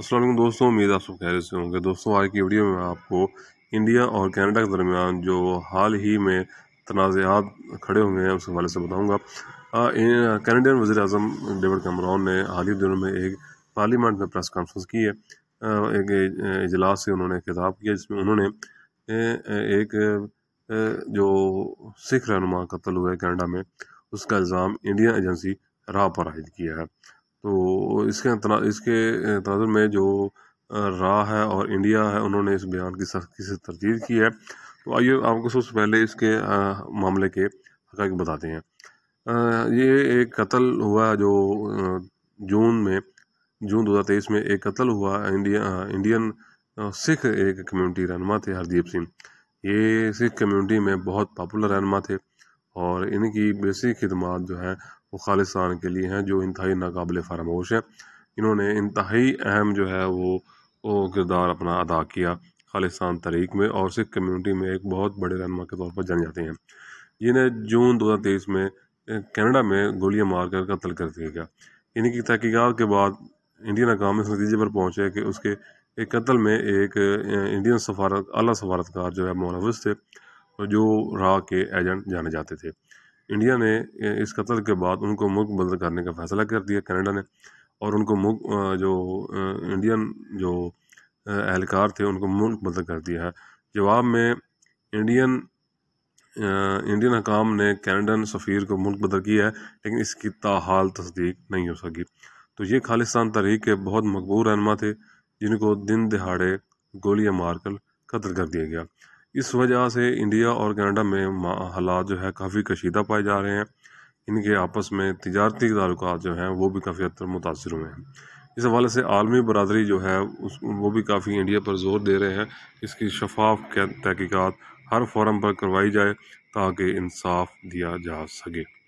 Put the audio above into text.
असलम दोस्तों उम्मीद आप सब खैर से होंगे दोस्तों आज की वीडियो में आपको इंडिया और कनाडा के दरमियान जो हाल ही में तनाज़ात खड़े हुए हैं उस हवाले से बताऊँगा कैनेडियन वजी अजम डेविड कैमरॉन ने हाल ही दिनों में एक पार्लियामेंट में प्रेस कॉन्फ्रेंस की है एक इजलास से उन्होंने खिताब किया जिसमें उन्होंने एक जो सिख रहनुमा कत्ल हुआ है कनाडा में उसका इल्ज़ाम इंडियन एजेंसी राह पर आयद किया है तो इसके तना, इसके तनाजर में जो रा है और इंडिया है उन्होंने इस बयान की सख्ती से तरजीद की है तो आइए आपको सबसे पहले इसके आ, मामले के हक बताते हैं आ, ये एक कत्ल हुआ जो जून में जून 2023 में एक कत्ल हुआ इंडिया इंडियन सिख एक कम्युनिटी रहनमा थे हरदीप सिंह ये सिख कम्युनिटी में बहुत पॉपुलर रहनमा थे और इनकी बेसिक खदमात जो हैं वो खालिस्तान के लिए हैं जो इंतहाई नाकबिल फरामोश हैं इन्होंने इंतहाई अहम जो है वो, वो किरदार अपना अदा किया खालिस्तान तरीक में और सिख कम्यूनिटी में एक बहुत बड़े रहनमा के तौर पर जाने जाते हैं जिन्हें जून दो हज़ार तेईस में कैनेडा में मार मारकर कत्ल कर दिया गया इनकी तहकीक़ात के बाद इंडियन अकाम इस नतीजे पर पहुँचे कि उसके एक कत्ल में एक इंडियन सफारत अला सफारतकार जो है मुलवस थे जो रा के एजेंट जाने जाते थे इंडिया ने इस कत्ल के बाद उनको मुल्क बदल करने का फैसला कर दिया कनाडा ने और उनको मुल्क जो इंडियन जो एहलकार थे उनको मुल्क बदल कर दिया है जवाब में इंडियन इंडियन हकाम ने कैनेडन सफ़ीर को मुल्क बदल किया है लेकिन इसकी ताहाल तस्दीक नहीं हो सकी तो ये खालिस्तान तहरीक के बहुत मकबूल रहनमा थे जिनको दिन दिहाड़े गोलियाँ मारकर कत्ल कर दिया गया इस वजह से इंडिया और कनाडा में हालात जो है काफ़ी कशीदा पाए जा रहे हैं इनके आपस में तजारती तल्लक जो हैं वो भी काफ़ी हद तक मुतासर हुए हैं इस हवाले से आलमी बरदरी जो है उस वो भी काफ़ी इंडिया पर जोर दे रहे हैं इसकी शफाफ तहकीक़ात हर फॉरम पर करवाई जाए ताकि इंसाफ दिया जा सके